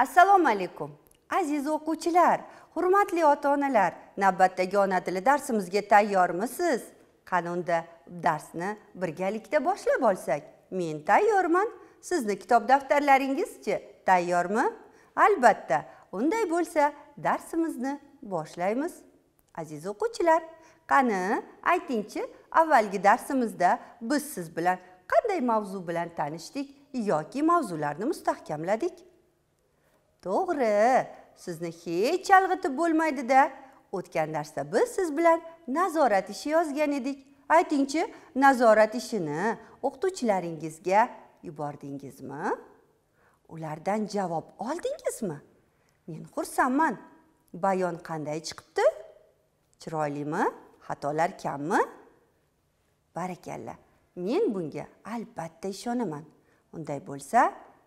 assalomu alaykum aziz o'quvchilar hurmatli ota onalar navbatdagi ona tili darsimizga tayyormisiz qani unda darsni birgalikda boshlab olsak men tayyorman sizni kitob daftarlaringizchi tayyormi albatta unday bo'lsa darsimizni boshlaymiz aziz o'quvchilar qani aytingchi avvalgi darsimizda biz siz bilan qanday mavzu bilan tanishdik yoki mavzularni mustahkamladik to'g'ri sizni hech chalg'itib bo'lmaydida o'tgan darsda biz siz bilan nazorat ishi yozgan edik Ayting-chi, nazorat ishini o'qituvchilaringizga yubordingizmi ulardan javob oldingizmi men xursandman bayon qanday chiqibdi chiroylimi xatolar kammi barakalla men bunga albatta ishonaman unday bo'lsa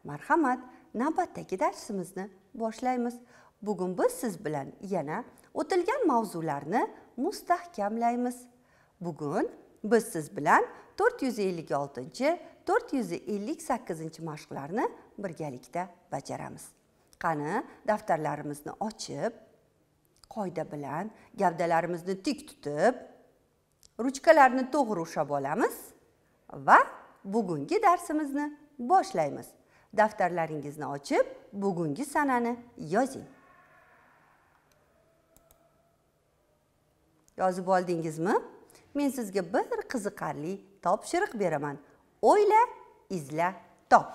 marhamat navbatdagi darsimizni boshlaymiz bugun biz siz bilan yana o'tilgan mavzularni mustahkamlaymiz bugun biz siz bilan 456 458 mashqlarni birgalikda bajaramiz qani daftarlarimizni ochib qoida bilan gavdalarimizni tik tutib ruchkalarni to'g'ri ushlab olamiz va bugungi darsimizni boshlaymiz daftarlaringizni ochib bugungi sanani yozing yozib oldingizmi men sizga bir qiziqarli topshiriq beraman o'yla izla top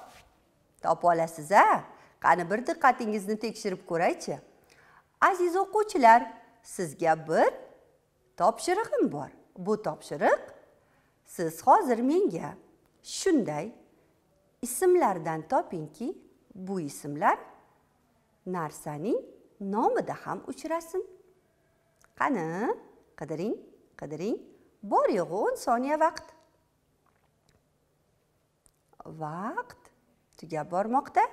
top olasiz a qani bir diqqatingizni tekshirib ko'raychi aziz o'quvchilar sizga bir topshirig'im bor bu topshiriq siz hozir menga shunday ismlardan topingki bu ismlar narsaning nomida ham uchrasin qani qidiring qidiring bor yo'g'i o'n soniya vaqt vaqt tugab bormoqda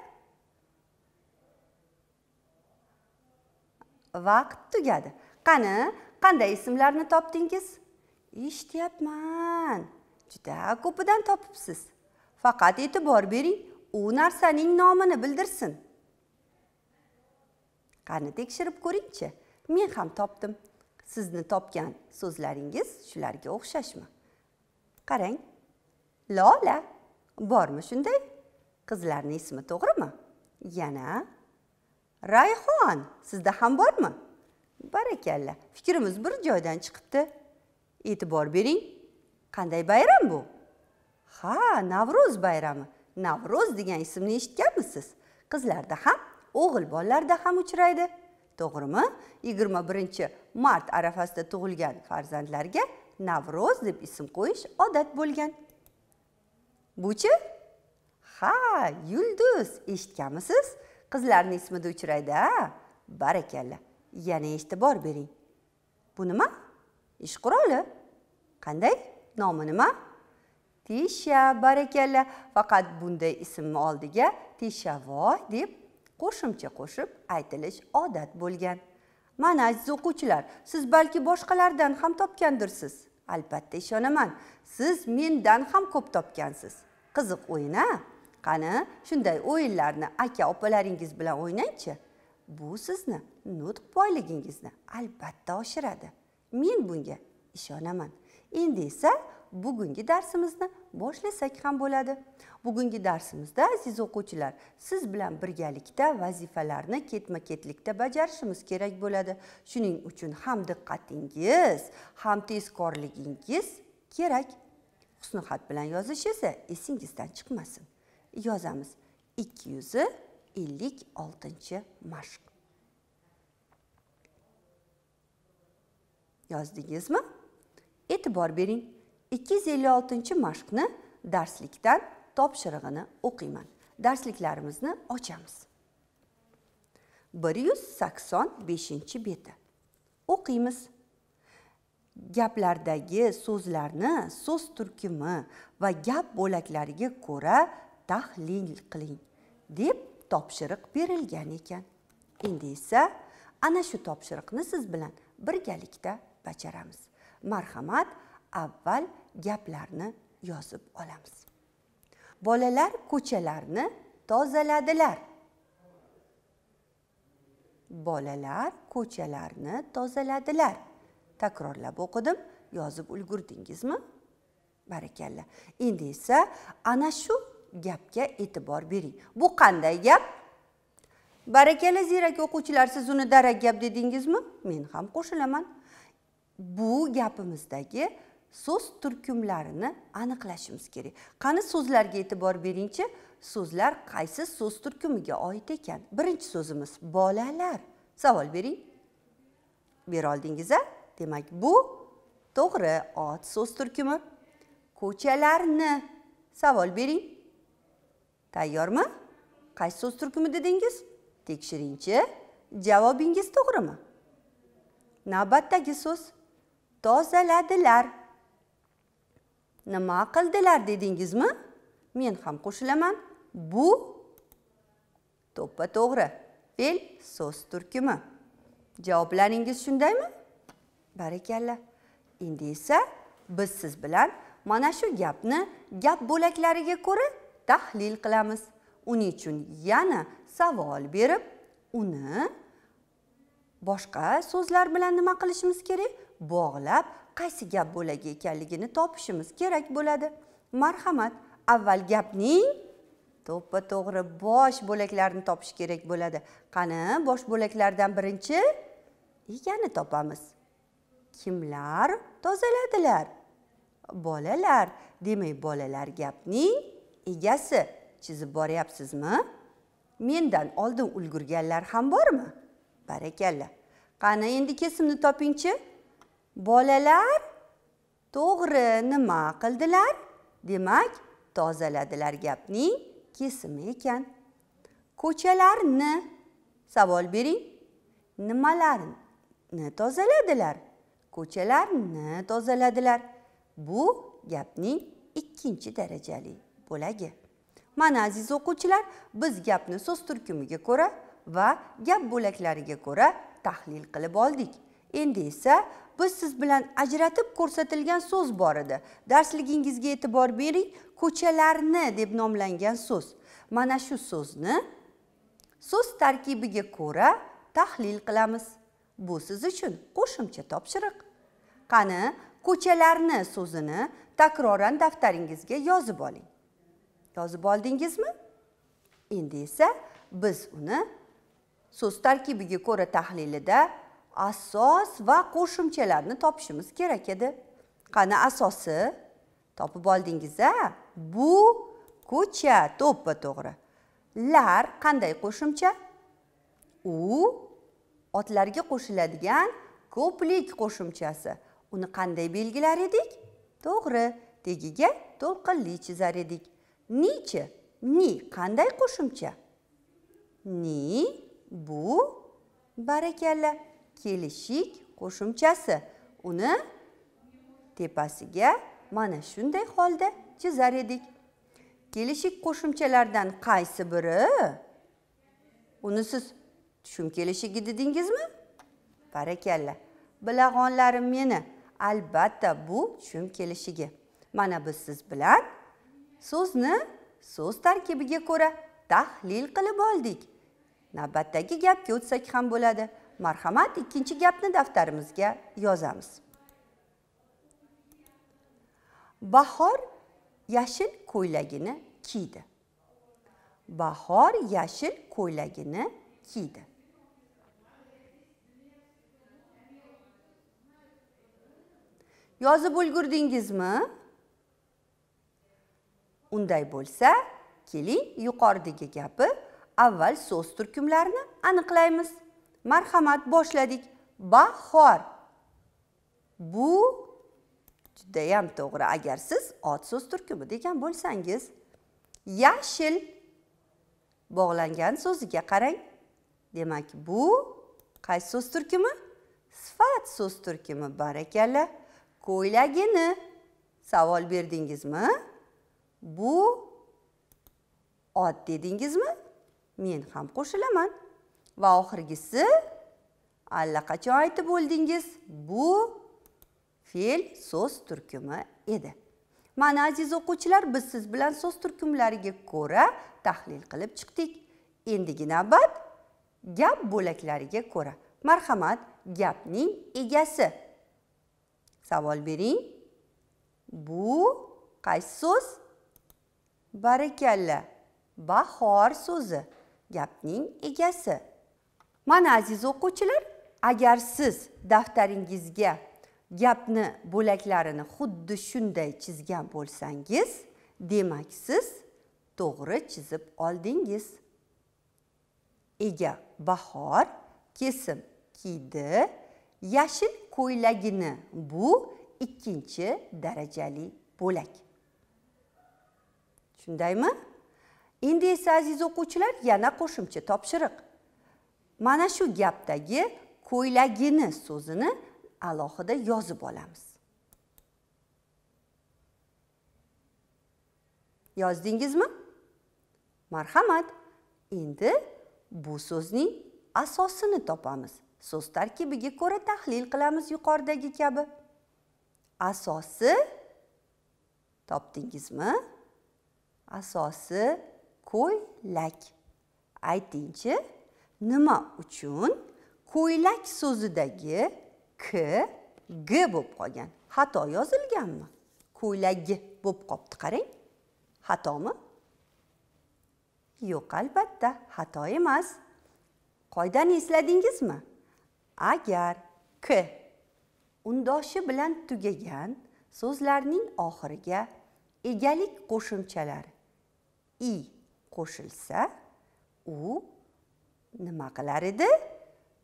vaqt tugadi qani qanday ismlarni topdingiz eshityapman juda ko'pidan topibsiz faqat e'tibor bering u narsaning nomini bildirsin qani tekshirib ko'ringchi men ham topdim sizni topgan so'zlaringiz shularga o'xshashmi qarang lola bormi shunday qizlarni ismi to'g'rimi yana rayhon sizda ham bormi barakalla fikrimiz bir joydan chiqibdi e'tibor bering qanday bayram bu ha navro'z bayrami navro'z degan ismni eshitganmisiz qizlarda ham o'g'il bolalarda ham uchraydi to'g'rimi 21 mart arafasida tug'ilgan farzandlarga navro'z deb ism qo'yish odat bo'lgan buchi ha yulduz eshitganmisiz qizlarni ismida uchraydi a barakalla yana e'tibor bering bu nima ish quroli qanday nomi nima tisha barakalla faqat bunday ismni oldiga teshavoy deb qo'shimcha qo'shib aytilish odat bo'lgan mana aziz o'quvchilar siz balki boshqalardan ham topgandirsiz albatta ishonaman siz mendan ham ko'p topgansiz qiziq o'yin a qani shunday o'yinlarni aka opalaringiz bilan o'ynangchi bu sizni nutq boyligingizni albatta oshiradi men bunga ishonaman endi esa bugungi darsimizni boshlasak ham bo'ladi bugungi darsimizda aziz o'quvchilar siz bilan birgalikda vazifalarni ketma ketlikda bajarishimiz kerak bo'ladi shuning uchun ham diqqatingiz ham tezkorligingiz kerak husnixat bilan yozish esa esingizdan chiqmasin yozamiz ikki yuz ellik oltinchi mashq yozdingizmi e'tibor bering 256 mashqni darslikdan topshirig'ini o'qiyman darsliklarimizni ochamiz 185 beti o'qiymiz gaplardagi so'zlarni so'z turkumi va gap bo'laklariga ko'ra tahlil qiling deb topshiriq berilgan ekan endi esa ana shu topshiriqni siz bilan birgalikda bajaramiz marhamat avval gaplarni yozib olamiz bolalar ko'chalarni tozaladilar bolalar ko'chalarni tozaladilar takrorlab o'qidim yozib ulgurdingizmi barakalla endi esa ana shu gapga e'tibor bering bu qanday gap barakalla ziyrak o'quvchilar siz uni darak gap dedingizmi men ham qo'shilaman bu gapimizdagi so'z turkumlarini aniqlashimiz kerak qani so'zlarga e'tibor beringchi so'zlar qaysi so'z turkumiga oid ekan birinchi so'zimiz bolalar savol bering bera oldingiz a demak bu to'g'ri ot so'z turkumi ko'chalarni savol bering tayyormi qaysi so'z turkumi dedingiz tekshiringchi javobingiz to'g'rimi navbatdagi so'z tozaladilar nima qildilar dedingizmi men ham qo'shilaman bu to'ppa to'g'ri fe'l so'z turkumi javoblaringiz shundaymi barakalla endi esa biz siz bilan mana shu gapni gap bo'laklariga ko'ra tahlil qilamiz uning uchun yana savol berib uni boshqa so'zlar bilan nima qilishimiz kerak bog'lab qaysi gap bo'lagi ekanligini topishimiz kerak bo'ladi marhamat avval gapning to'ppa to'g'ri bosh bo'laklarini topish kerak bo'ladi qani bosh bo'laklardan birinchi egani topamiz kimlar tozaladilar bolalar demak bolalar gapning egasi chizib boryapsizmi mendan oldin ulgurganlar ham bormi barakalla qani endi kesimni topingchi bolalar to'g'ri nima qildilar demak tozaladilar gapning kesimi ekan ko'chalarni savol bering nimalarni tozaladilar ko'chalarni tozaladilar bu gapning ikkinchi darajali bo'lagi mana aziz o'quvchilar biz gapni so'z turkumiga ko'ra va gap bo'laklariga ko'ra tahlil qilib oldik endi esa biz siz bilan ajratib ko'rsatilgan so'z bor edi darsligingizga e'tibor bering ko'chalarni deb nomlangan so'z mana shu so'zni so'z tarkibiga ko'ra tahlil qilamiz bu siz uchun qo'shimcha topshiriq qani ko'chalarni so'zini takroran daftaringizga yozib oling yozib oldingizmi endi esa biz uni so'z tarkibiga ko'ra tahlilida asos va qo'shimchalarni topishimiz kerak edi qani asosi topib oldingiz a bu ko'cha to'ppa to'g'ri lar qanday qo'shimcha u otlarga qo'shiladigan ko'plik qo'shimchasi uni qanday belgilar edik to'g'ri tegiga to'lqinli chizar edik nichi ni qanday qo'shimcha ni bu barakalla kelishik qo'shimchasi uni tepasiga mana shunday holda chizar edik kelishik qo'shimchalardan qaysi biri uni siz tushum kelishigi dedingizmi barakalla bilag'onlarim meni albatta bu tushum kelishigi mana biz siz bilan so'zni so'z tarkibiga ko'ra tahlil qilib oldik navbatdagi gapga o'tsak ham bo'ladi marhamat ikkinchi gapni daftarimizga yozamiz bahor yashil ko'ylagini kiydi bahor yashil ko'ylagini kiydi yozib ulgurdingizmi unday bo'lsa keling yuqoridagi gapi avval so'z turkumlarini aniqlaymiz marhamat boshladik bahor bu judayam to'g'ri agar siz ot so'z turkumi degan bo'lsangiz yashil bog'langan so'ziga qarang demak bu qaysi so'z turkumi sifat so'z turkumi barakalla ko'ylagini savol berdingizmi bu ot dedingizmi men ham qo'shilaman va oxirgisi allaqachon aytib bo'ldingiz bu fe'l so'z turkumi edi mana aziz o'quvchilar biz siz bilan so'z turkumlariga ko'ra tahlil qilib chiqdik endigi navbat gap bo'laklariga ko'ra marhamat gapning egasi savol bering bu qaysi so'z barakalla bahor so'zi gapning egasi mana aziz o'quvchilar agar siz daftaringizga gapni bo'laklarini xuddi shunday chizgan bo'lsangiz demak siz to'g'ri chizib oldingiz ega bahor kesim kiydi yashil ko'ylagini bu ikkinchi darajali bo'lak shundaymi endi esa aziz o'quvchilar yana qo'shimcha topshiriq mana shu gapdagi ko'ylagini so'zini alohida yozib olamiz yozdingizmi marhamat endi bu so'zning asosini topamiz so'z tarkibiga ko'ra tahlil qilamiz yuqoridagi kabi asosi topdingizmi asosi ko'ylak aytingchi nima uchun ko'ylak so'zidagi k g bo'lib qolgan xato yozilganmi ko'ylagi bo'lib qolibdi qarang xatomi yo'q albatta xato emas qoidani esladingizmi agar k undoshi bilan tugagan so'zlarning oxiriga egalik qo'shimchalari i qo'shilsa u nima qilar edi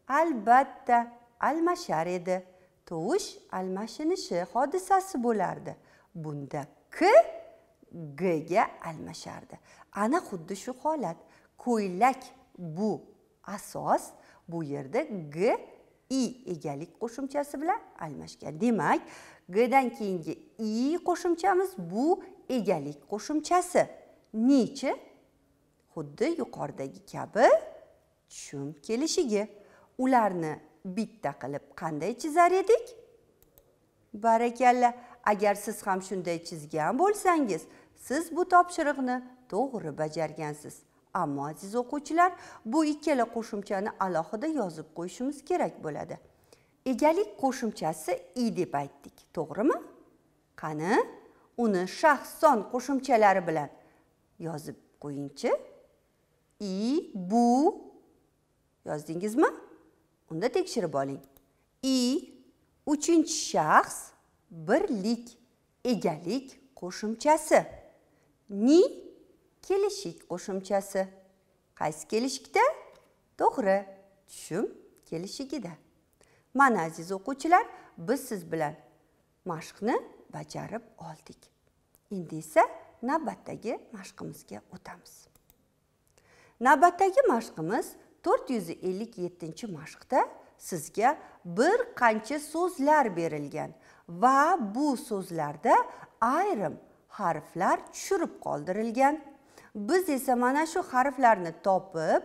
albatta almashar edi tovush almashinishi hodisasi bo'lardi bunda k g ga almashardi ana xuddi shu holat ko'ylak bu asos bu yerda g i egalik qo'shimchasi bilan almashgan demak gdan keyingi i qo'shimchamiz bu egalik qo'shimchasi nechi xuddi yuqoridagi kabi tushum kelishigi ularni bitta qilib qanday chizar edik barakalla agar siz ham shunday chizgan bo'lsangiz siz bu topshiriqni to'g'ri bajargansiz ammo aziz o'quvchilar bu ikkala qo'shimchani alohida yozib qo'yishimiz kerak bo'ladi egalik qo'shimchasi i deb aytdik to'g'rimi qani uni shaxson qo'shimchalari bilan yozib qo'yingchi i bu yozdingizmi unda tekshirib oling i uchinchi shaxs birlik egalik qo'shimchasi ni kelishik qo'shimchasi qaysi kelishikda to'g'ri tushum kelishigida mana aziz o'quvchilar biz siz bilan mashqni bajarib oldik endi esa navbatdagi mashqimizga o'tamiz navbatdagi mashqimiz 457 yuz ellik yettinchi mashqda sizga bir qancha so'zlar berilgan va bu so'zlarda ayrim harflar tushirib qoldirilgan biz esa mana shu harflarni topib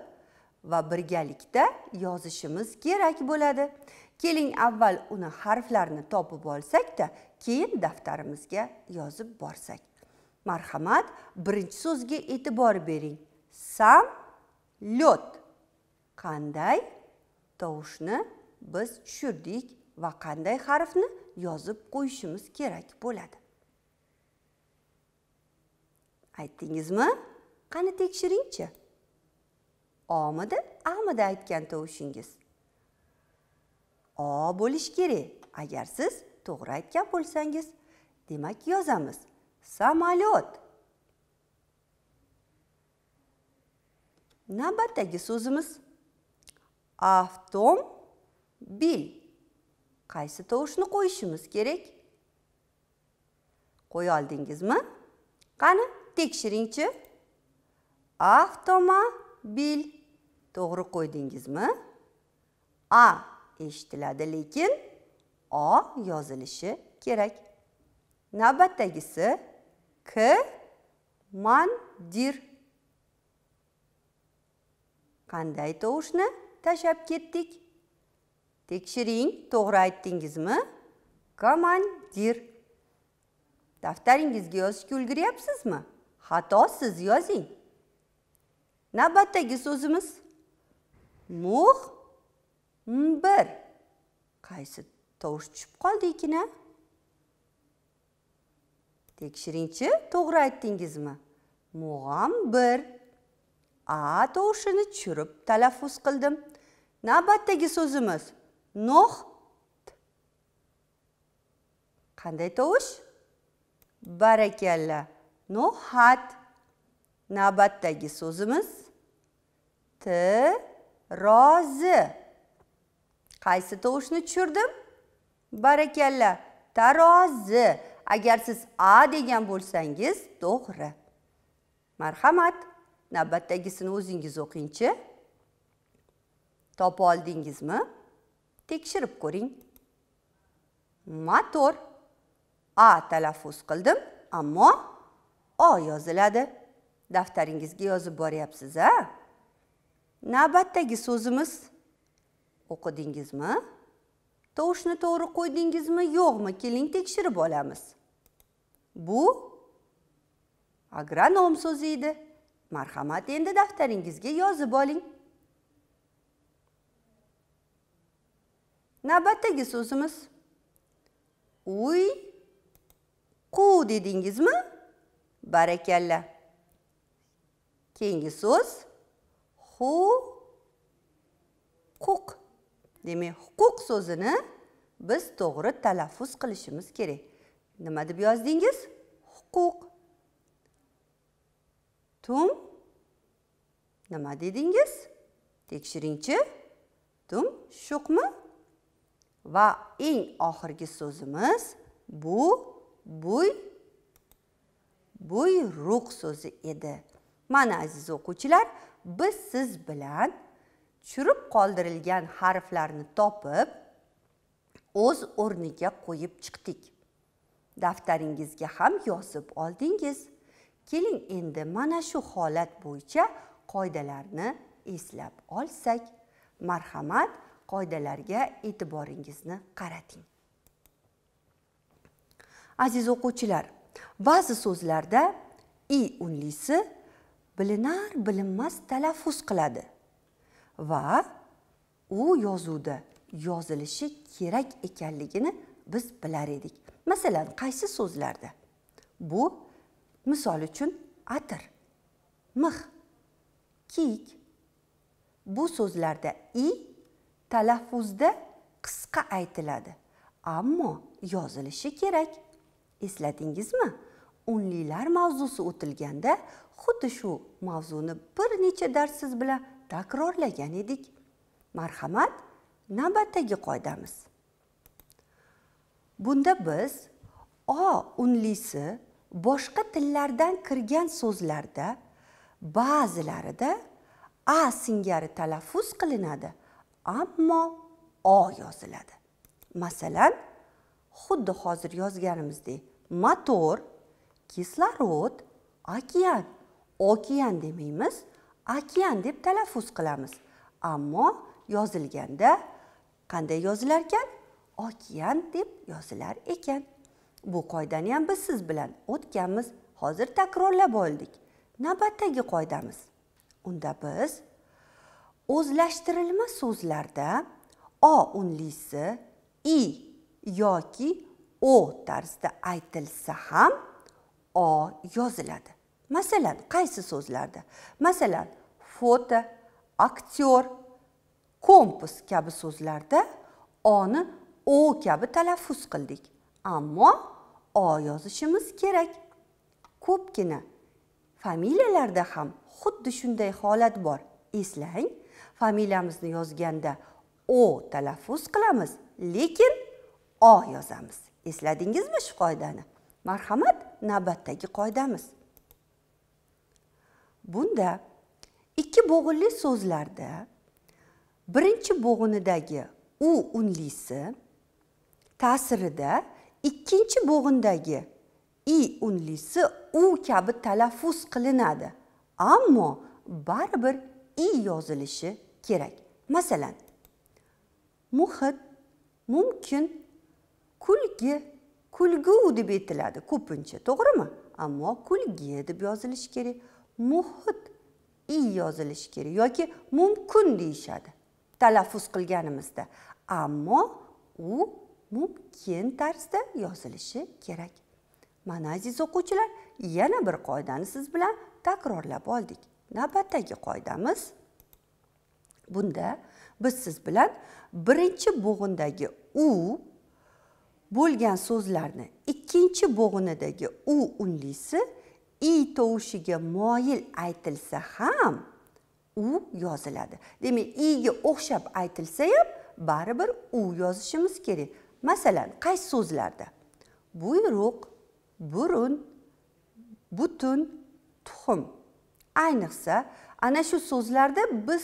va birgalikda yozishimiz kerak bo'ladi keling avval uni harflarni topib olsakda keyin daftarimizga yozib borsak marhamat birinchi so'zga e'tibor bering sam lyot qanday tovushni biz tushirdik va qanday harfni yozib qo'yishimiz kerak bo'ladi aytdingizmi qani tekshiringchi omidi amida aytgan tovushingiz o bo'lishi kerak agar siz to'g'ri aytgan bo'lsangiz demak yozamiz samolyot navbatdagi so'zimiz avtomobil qaysi tovushni qo'yishimiz kerak qo'ya oldingizmi qani tekshiringchi avtomobil to'g'ri qo'ydingizmi a eshitiladi lekin o yozilishi kerak navbatdagisi k mandir qanday tovushni tashab ketdik tekshiring to'g'ri aytdingizmi komandir daftaringizga yozishga ulguryapsizmi xatosiz yozing navbatdagi so'zimiz muh bir qaysi tovush tushib qoldi ekan tekshiringchi to'g'ri aytdingizmi mug'am bir a tovushini tushirib talaffuz qildim navbatdagi so'zimiz nox qanday tovush barakalla nohat navbatdagi so'zimiz t rozi qaysi tovushni tushirdim barakalla tarozi agar siz a degan bo'lsangiz to'g'ri marhamat navbatdagisini o'zingiz o'qingchi oldingiz oldingizmi tekshirib ko'ring motor a talaffuz qildim ammo o yoziladi daftaringizga yozib boryapsiz a navbatdagi so'zimiz o'qidingizmi tovushni to'g'ri qo'ydingizmi yo'qmi keling tekshirib olamiz bu agronom so'zi edi marhamat endi daftaringizga yozib oling navbatdagi so'zimiz uy qu dedingizmi barakalla keyingi so'z hu quq demak huquq so'zini biz to'g'ri talaffuz qilishimiz kerak nima deb yozdingiz huquq tum nima dedingiz tekshiringchi tum shuqmi va eng oxirgi so'zimiz bu buy buyruq so'zi edi mana aziz o'quvchilar biz siz bilan tushirib qoldirilgan harflarni topib o'z o'rniga qo'yib chiqdik daftaringizga ham yozib oldingiz keling endi mana shu holat bo'yicha qoidalarni eslab olsak marhamat qoidalarga e'tiboringizni qarating aziz o'quvchilar ba'zi so'zlarda i unlisi bilinar bilinmas talaffuz qiladi va u yozuvda yozilishi kerak ekanligini biz bilar edik masalan qaysi so'zlarda bu misol uchun atir mix kiyik bu so'zlarda i talaffuzda qisqa aytiladi ammo yozilishi kerak eslatingizmi unlilar mavzusi o'tilganda xuddi shu mavzuni bir necha dars siz bilan takrorlagan edik marhamat navbatdagi qoidamiz bunda biz o unlisi boshqa tillardan kirgan so'zlarda ba'zilarida a singari talaffuz qilinadi ammo o yoziladi masalan xuddi hozir yozganimizdek motor kislorod okean okean demaymiz okean deb talaffuz qilamiz ammo yozilganda qanday yozilarkan okean deb yozilar ekan bu qoidani ham biz siz bilan o'tganmiz hozir takrorlab oldik navbatdagi qoidamiz unda biz o'zlashtirilma so'zlarda o unlisi i yoki o tarzda aytilsa ham o yoziladi masalan qaysi so'zlarda masalan foto aktyor kompas kabi so'zlarda oni o kabi talaffuz qildik ammo o yozishimiz kerak ko'pgina familiyalarda ham xuddi shunday holat bor eslang familiyamizni yozganda o talaffuz qilamiz lekin o yozamiz esladingizmi shu qoidani marhamat navbatdagi qoidamiz bunda ikki bo'g'inli so'zlarda birinchi bo'g'inidagi u unlisi ta'sirida ikkinchi bo'g'indagi i unlisi u kabi talaffuz qilinadi ammo baribir i yozilishi kerak masalan muhit mumkin kulgi kulgu deb aytiladi ko'pincha to'g'rimi ammo kulgi deb yozilishi kerak muhit i yozilishi kerak yoki mumkin deyishadi talaffuz qilganimizda ammo u mumkin tarzda yozilishi kerak mana aziz o'quvchilar yana bir qoidani siz bilan takrorlab oldik navbatdagi qoidamiz bunda biz siz bilan birinchi bo'g'indagi u bo'lgan so'zlarni ikkinchi bo'g'inidagi u unlisi i tovushiga moyil aytilsa ham u yoziladi demak iga o'xshab aytilsa ham baribir u yozishimiz kerak masalan qaysi so'zlarda buyruq burun butun tuxum ayniqsa ana shu so'zlarda biz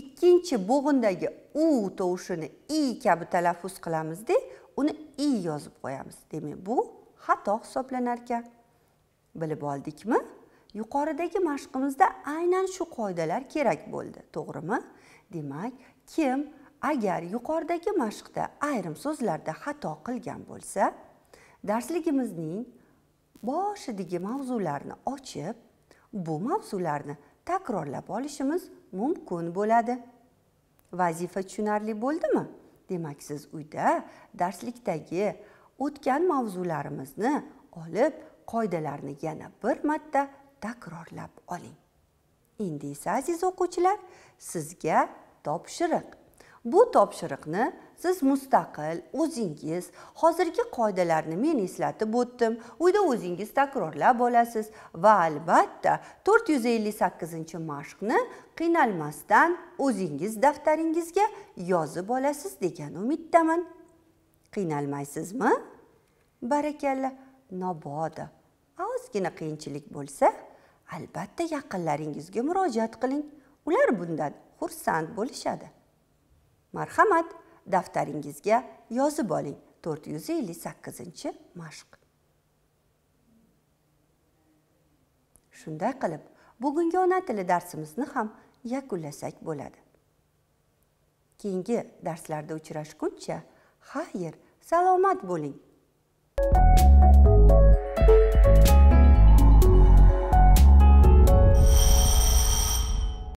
ikkinchi bo'g'indagi u tovushini i kabi talaffuz qilamizda uni i yozib qo'yamiz demak bu xato hisoblanar ekan bilib oldikmi yuqoridagi mashqimizda aynan shu qoidalar kerak bo'ldi to'g'rimi demak kim agar yuqoridagi mashqda ayrim so'zlarda xato qilgan bo'lsa darsligimizning boshidagi mavzularni ochib bu mavzularni takrorlab olishimiz mumkin bo'ladi vazifa tushunarli bo'ldimi demak siz uyda darslikdagi o'tgan mavzularimizni olib qoidalarni yana bir marta takrorlab oling endi esa aziz o'quvchilar sizga topshiriq bu topshiriqni siz mustaqil o'zingiz hozirgi qoidalarni men eslatib o'tdim uyda o'zingiz takrorlab olasiz va albatta to'rt yuz ellik sakkizinchi mashqni qiynalmasdan o'zingiz daftaringizga yozib olasiz degan umiddaman qiynalmaysizmi barakalla nobodo ozgina qiyinchilik bo'lsa albatta yaqinlaringizga murojaat qiling ular bundan xursand bo'lishadi marhamat daftaringizga yozib oling to'rt yuz ellik sakkizinchi mashq shunday qilib bugungi ona tili darsimizni ham yakunlasak bo'ladi keyingi darslarda uchrashguncha xayr salomat bo'ling